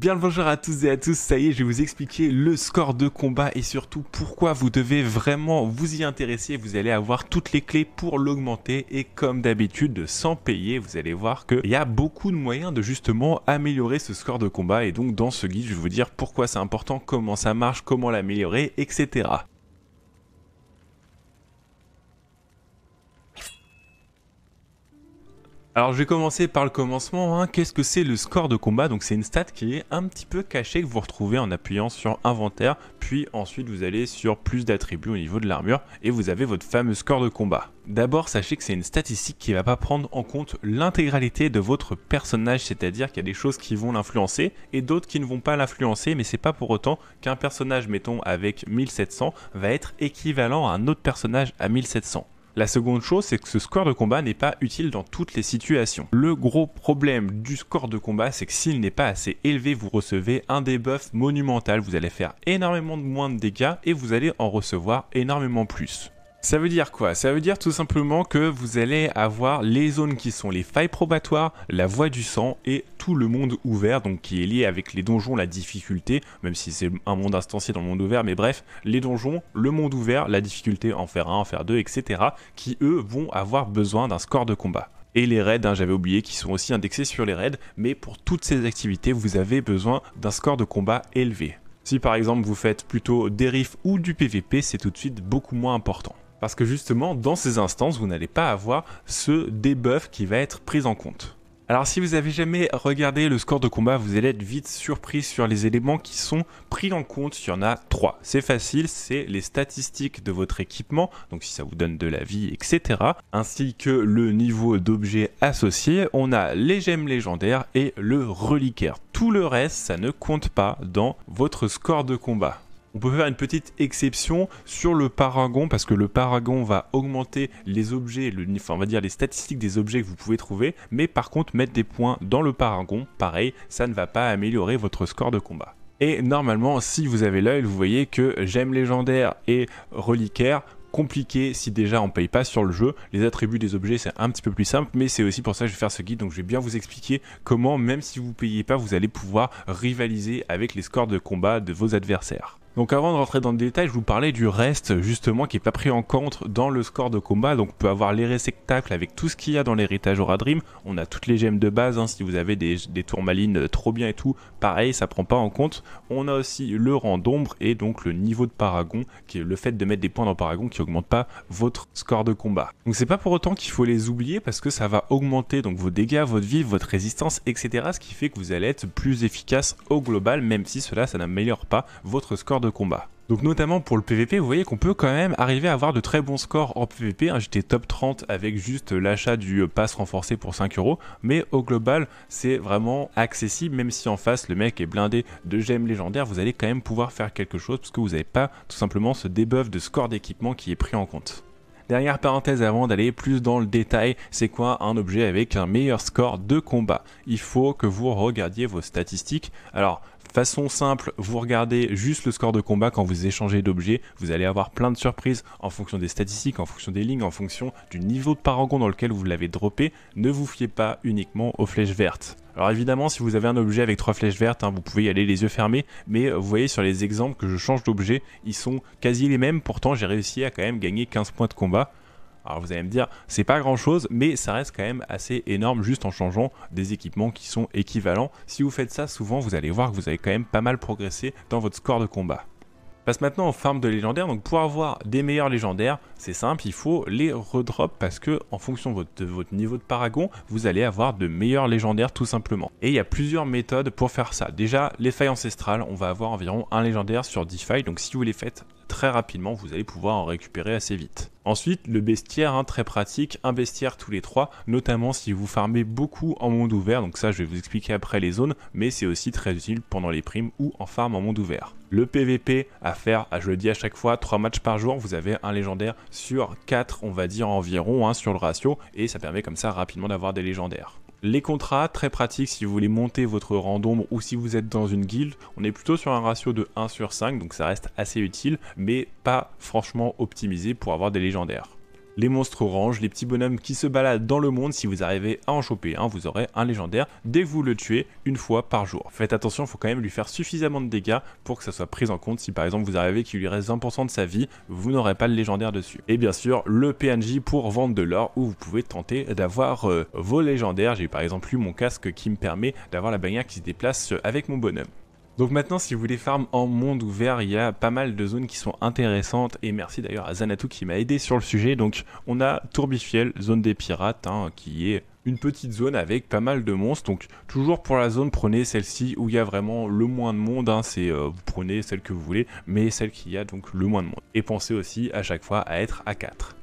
Bien le bonjour à tous et à tous, ça y est, je vais vous expliquer le score de combat et surtout pourquoi vous devez vraiment vous y intéresser. Vous allez avoir toutes les clés pour l'augmenter et comme d'habitude, sans payer, vous allez voir qu'il y a beaucoup de moyens de justement améliorer ce score de combat et donc dans ce guide, je vais vous dire pourquoi c'est important, comment ça marche, comment l'améliorer, etc. Alors je vais commencer par le commencement. Hein. Qu'est-ce que c'est le score de combat Donc c'est une stat qui est un petit peu cachée que vous retrouvez en appuyant sur inventaire, puis ensuite vous allez sur plus d'attributs au niveau de l'armure et vous avez votre fameux score de combat. D'abord, sachez que c'est une statistique qui ne va pas prendre en compte l'intégralité de votre personnage, c'est-à-dire qu'il y a des choses qui vont l'influencer et d'autres qui ne vont pas l'influencer, mais c'est pas pour autant qu'un personnage, mettons avec 1700, va être équivalent à un autre personnage à 1700. La seconde chose, c'est que ce score de combat n'est pas utile dans toutes les situations. Le gros problème du score de combat, c'est que s'il n'est pas assez élevé, vous recevez un debuff monumental, vous allez faire énormément de moins de dégâts et vous allez en recevoir énormément plus. Ça veut dire quoi Ça veut dire tout simplement que vous allez avoir les zones qui sont les failles probatoires, la voie du sang et tout le monde ouvert, donc qui est lié avec les donjons, la difficulté, même si c'est un monde instancié dans le monde ouvert, mais bref, les donjons, le monde ouvert, la difficulté en faire un, en faire deux, etc., qui eux vont avoir besoin d'un score de combat et les raids, hein, j'avais oublié, qui sont aussi indexés sur les raids, mais pour toutes ces activités, vous avez besoin d'un score de combat élevé. Si par exemple vous faites plutôt des riffs ou du PVP, c'est tout de suite beaucoup moins important. Parce que justement, dans ces instances, vous n'allez pas avoir ce debuff qui va être pris en compte. Alors si vous avez jamais regardé le score de combat, vous allez être vite surpris sur les éléments qui sont pris en compte. Il y en a trois. C'est facile, c'est les statistiques de votre équipement, donc si ça vous donne de la vie, etc. Ainsi que le niveau d'objets associés. On a les gemmes légendaires et le reliquaire. Tout le reste, ça ne compte pas dans votre score de combat. On peut faire une petite exception sur le paragon parce que le paragon va augmenter les objets, enfin on va dire les statistiques des objets que vous pouvez trouver, mais par contre mettre des points dans le paragon, pareil, ça ne va pas améliorer votre score de combat. Et normalement, si vous avez l'œil, vous voyez que j'aime légendaire et reliquaire, compliqué si déjà on paye pas sur le jeu. Les attributs des objets c'est un petit peu plus simple mais c'est aussi pour ça que je vais faire ce guide donc je vais bien vous expliquer comment même si vous payez pas vous allez pouvoir rivaliser avec les scores de combat de vos adversaires. Donc avant de rentrer dans le détail, je vous parlais du reste justement qui n'est pas pris en compte dans le score de combat. Donc on peut avoir les réceptacles avec tout ce qu'il y a dans l'héritage Aura Dream. On a toutes les gemmes de base, hein, si vous avez des, tourmalines trop bien et tout, pareil, ça prend pas en compte. On a aussi le rang d'ombre et donc le niveau de paragon, qui est le fait de mettre des points dans paragon qui augmente pas votre score de combat. Donc c'est pas pour autant qu'il faut les oublier parce que ça va augmenter donc vos dégâts, votre vie, votre résistance, etc. Ce qui fait que vous allez être plus efficace au global, même si cela ça n'améliore pas votre score de combat. Donc notamment pour le PVP, vous voyez qu'on peut quand même arriver à avoir de très bons scores en PVP. J'étais top 30 avec juste l'achat du pass renforcé pour 5 euros, mais au global, c'est vraiment accessible. Même si en face le mec est blindé de gemmes légendaires, vous allez quand même pouvoir faire quelque chose parce que vous n'avez pas tout simplement ce debuff de score d'équipement qui est pris en compte. Dernière parenthèse avant d'aller plus dans le détail, c'est quoi un objet avec un meilleur score de combat Il faut que vous regardiez vos statistiques. Alors, Façon simple, vous regardez juste le score de combat quand vous échangez d'objets, vous allez avoir plein de surprises en fonction des statistiques, en fonction des lignes, en fonction du niveau de paragon dans lequel vous l'avez droppé, ne vous fiez pas uniquement aux flèches vertes. Alors évidemment, si vous avez un objet avec trois flèches vertes, hein, vous pouvez y aller les yeux fermés, mais euh, vous voyez sur les exemples que je change d'objet, ils sont quasi les mêmes, pourtant j'ai réussi à quand même gagner 15 points de combat. Alors vous allez me dire, c'est pas grand chose, mais ça reste quand même assez énorme juste en changeant des équipements qui sont équivalents. Si vous faites ça souvent, vous allez voir que vous avez quand même pas mal progressé dans votre score de combat passe maintenant aux farms de légendaires. Donc pour avoir des meilleurs légendaires, c'est simple, il faut les redrop parce que en fonction de votre, de votre, niveau de paragon, vous allez avoir de meilleurs légendaires tout simplement. Et il y a plusieurs méthodes pour faire ça. Déjà, les failles ancestrales, on va avoir environ un légendaire sur 10 failles. Donc si vous les faites très rapidement, vous allez pouvoir en récupérer assez vite. Ensuite, le bestiaire, hein, très pratique, un bestiaire tous les trois, notamment si vous farmez beaucoup en monde ouvert, donc ça je vais vous expliquer après les zones, mais c'est aussi très utile pendant les primes ou en farm en monde ouvert. Le PVP à faire, ah, je le dis à chaque fois, 3 matchs par jour, vous avez un légendaire sur 4, on va dire environ, hein, sur le ratio, et ça permet comme ça rapidement d'avoir des légendaires. Les contrats, très pratiques si vous voulez monter votre rang d'ombre ou si vous êtes dans une guilde, on est plutôt sur un ratio de 1 sur 5, donc ça reste assez utile, mais pas franchement optimisé pour avoir des légendaires les monstres oranges, les petits bonhommes qui se baladent dans le monde. Si vous arrivez à en choper un, vous aurez un légendaire dès que vous le tuez une fois par jour. Faites attention, il faut quand même lui faire suffisamment de dégâts pour que ça soit pris en compte. Si par exemple vous arrivez qu'il lui reste 20% de sa vie, vous n'aurez pas le légendaire dessus. Et bien sûr, le PNJ pour vendre de l'or où vous pouvez tenter d'avoir euh, vos légendaires. J'ai par exemple eu mon casque qui me permet d'avoir la bannière qui se déplace euh, avec mon bonhomme. Donc maintenant, si vous voulez farm en monde ouvert, il y a pas mal de zones qui sont intéressantes. Et merci d'ailleurs à Zanatou qui m'a aidé sur le sujet. Donc on a Tourbifiel, zone des pirates, hein, qui est une petite zone avec pas mal de monstres. Donc toujours pour la zone, prenez celle-ci où il y a vraiment le moins de monde. Hein. c'est euh, vous prenez celle que vous voulez, mais celle qui a donc le moins de monde. Et pensez aussi à chaque fois à être à 4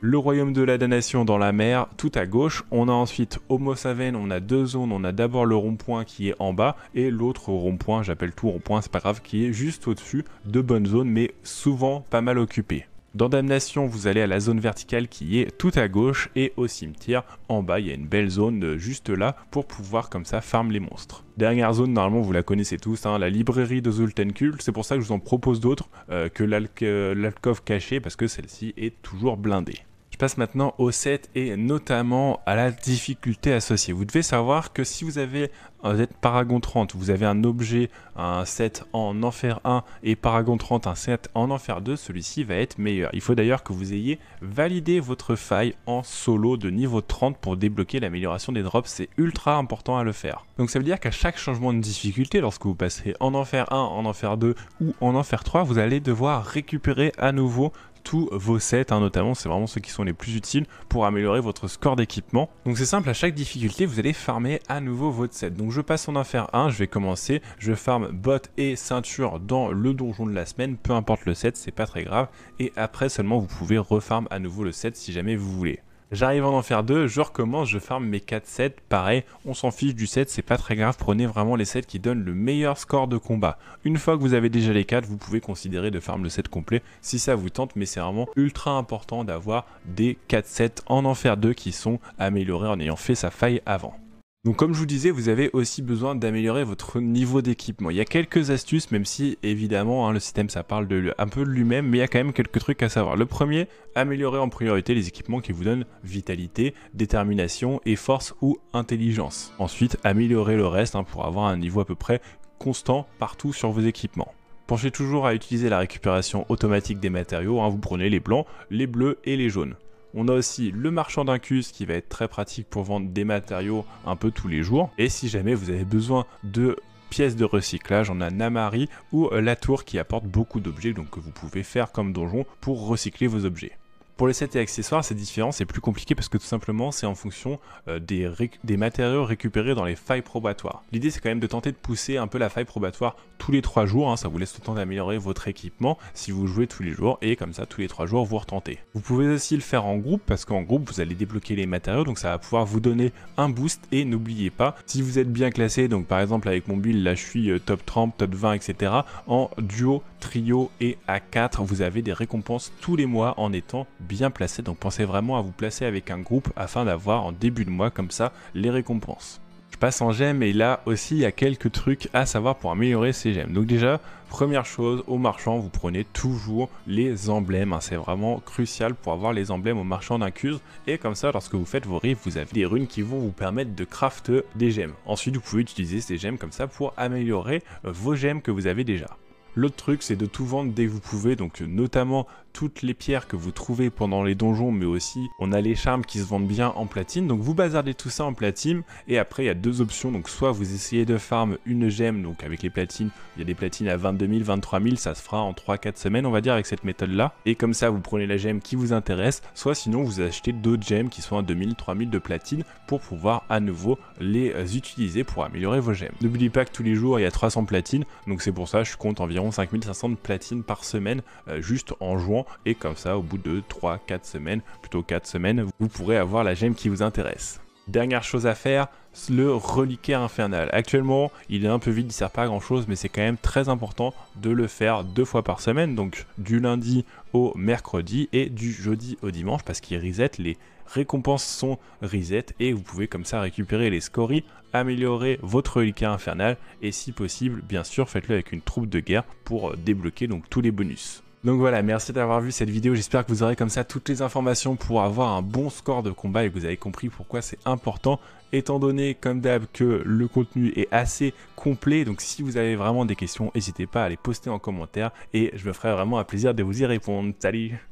le royaume de la damnation dans la mer, tout à gauche. On a ensuite Homo Saven, on a deux zones. On a d'abord le rond-point qui est en bas et l'autre rond-point, j'appelle tout rond-point, c'est pas grave, qui est juste au-dessus. De bonnes zones, mais souvent pas mal occupées. Dans Damnation, vous allez à la zone verticale qui est tout à gauche et au cimetière en bas, il y a une belle zone euh, juste là pour pouvoir comme ça farm les monstres. Dernière zone, normalement vous la connaissez tous, hein, la librairie de Zultenkul, c'est pour ça que je vous en propose d'autres euh, que l'alcove euh, cachée parce que celle-ci est toujours blindée. Je passe maintenant au set et notamment à la difficulté associée. Vous devez savoir que si vous avez un euh, êtes Paragon 30, vous avez un objet, un set en enfer 1 et Paragon 30, un set en enfer 2, celui-ci va être meilleur. Il faut d'ailleurs que vous ayez validé votre faille en solo de niveau 30 pour débloquer l'amélioration des drops, c'est ultra important à le faire. Donc ça veut dire qu'à chaque changement de difficulté, lorsque vous passerez en enfer 1, en enfer 2 ou en enfer 3, vous allez devoir récupérer à nouveau tous vos sets, hein, notamment, c'est vraiment ceux qui sont les plus utiles pour améliorer votre score d'équipement. Donc c'est simple, à chaque difficulté, vous allez farmer à nouveau votre set. Donc je passe en affaire 1, je vais commencer, je farme bottes et ceinture dans le donjon de la semaine, peu importe le set, c'est pas très grave, et après seulement vous pouvez refarm à nouveau le set si jamais vous voulez. J'arrive en enfer 2, je recommence, je farm mes 4 sets, Pareil, on s'en fiche du 7, c'est pas très grave. Prenez vraiment les sets qui donnent le meilleur score de combat. Une fois que vous avez déjà les 4, vous pouvez considérer de farm le set complet si ça vous tente. Mais c'est vraiment ultra important d'avoir des 4 sets en enfer 2 qui sont améliorés en ayant fait sa faille avant. Donc comme je vous disais, vous avez aussi besoin d'améliorer votre niveau d'équipement. Il y a quelques astuces, même si évidemment hein, le système ça parle de, un peu de lui-même, mais il y a quand même quelques trucs à savoir. Le premier, améliorer en priorité les équipements qui vous donnent vitalité, détermination et force ou intelligence. Ensuite, améliorer le reste hein, pour avoir un niveau à peu près constant partout sur vos équipements. Penchez toujours à utiliser la récupération automatique des matériaux, hein. vous prenez les blancs, les bleus et les jaunes. On a aussi le marchand d'incus qui va être très pratique pour vendre des matériaux un peu tous les jours. Et si jamais vous avez besoin de pièces de recyclage, on a Namari ou la tour qui apporte beaucoup d'objets donc que vous pouvez faire comme donjon pour recycler vos objets. Pour les sets et accessoires, c'est différent, c'est plus compliqué parce que tout simplement, c'est en fonction euh, des, matériaux récupérés dans les failles probatoires. L'idée, c'est quand même de tenter de pousser un peu la faille probatoire tous les 3 jours. Hein. ça vous laisse le temps d'améliorer votre équipement si vous jouez tous les jours et comme ça, tous les trois jours, vous retentez. Vous pouvez aussi le faire en groupe parce qu'en groupe, vous allez débloquer les matériaux, donc ça va pouvoir vous donner un boost et n'oubliez pas, si vous êtes bien classé, donc par exemple avec mon build, là je suis euh, top 30, top 20, etc., en duo trio et à 4. Vous avez des récompenses tous les mois en étant bien placé. Donc pensez vraiment à vous placer avec un groupe afin d'avoir en début de mois comme ça les récompenses. Je passe en gemmes et là aussi il y a quelques trucs à savoir pour améliorer ces gemmes. Donc déjà, première chose, au marchand, vous prenez toujours les emblèmes. Hein. C'est vraiment crucial pour avoir les emblèmes au marchand d'incuse. Et comme ça, lorsque vous faites vos rives, vous avez des runes qui vont vous permettre de crafter des gemmes. Ensuite, vous pouvez utiliser ces gemmes comme ça pour améliorer euh, vos gemmes que vous avez déjà. L'autre truc, c'est de tout vendre dès que vous pouvez, donc euh, notamment toutes les pierres que vous trouvez pendant les donjons, mais aussi on a les charmes qui se vendent bien en platine. Donc vous bazardez tout ça en platine, et après il y a deux options. Donc soit vous essayez de farm une gemme, donc avec les platines, il y a des platines à 22 000, 23 000, ça se fera en 3-4 semaines, on va dire, avec cette méthode-là. Et comme ça, vous prenez la gemme qui vous intéresse, soit sinon vous achetez d'autres gemmes qui sont à 2000, 3000 de platine pour pouvoir à nouveau les euh, utiliser pour améliorer vos gemmes. N'oubliez pas que tous les jours, il y a 300 platines, donc c'est pour ça je compte environ 5500 de platine par semaine euh, juste en jouant et comme ça au bout de 3-4 semaines, plutôt 4 semaines, vous pourrez avoir la gemme qui vous intéresse. Dernière chose à faire, le reliquaire infernal. Actuellement, il est un peu vide, il ne sert pas à grand chose, mais c'est quand même très important de le faire deux fois par semaine, donc du lundi au mercredi et du jeudi au dimanche, parce qu'il reset, les récompenses sont reset, et vous pouvez comme ça récupérer les scories, améliorer votre reliquaire infernal, et si possible, bien sûr, faites-le avec une troupe de guerre pour débloquer donc tous les bonus. Donc voilà, merci d'avoir vu cette vidéo. J'espère que vous aurez comme ça toutes les informations pour avoir un bon score de combat et que vous avez compris pourquoi c'est important étant donné comme d'hab que le contenu est assez complet donc si vous avez vraiment des questions n'hésitez pas à les poster en commentaire et je me ferai vraiment un plaisir de vous y répondre salut